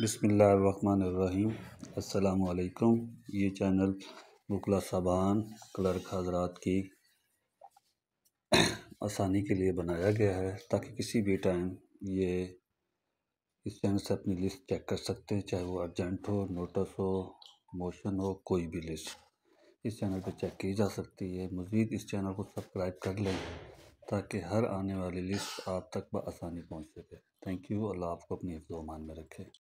बसमीम् अल्लाम ये channel बुकला साबान clerk हजरात की आसानी के लिए बनाया गया है ताकि किसी भी टाइम ये इस चैनल से अपनी लिस्ट चेक कर सकते हैं चाहे वो अर्जेंट हो नोटिस हो मोशन हो कोई भी लिस्ट इस चैनल पे चेक की जा सकती है मज़ीद इस चैनल को सब्सक्राइब कर लें ताकि हर आने वाली लिस्ट आप तक बसानी पहुँच सके थैंक यू अल्लाह आपको अपनी मान में रखे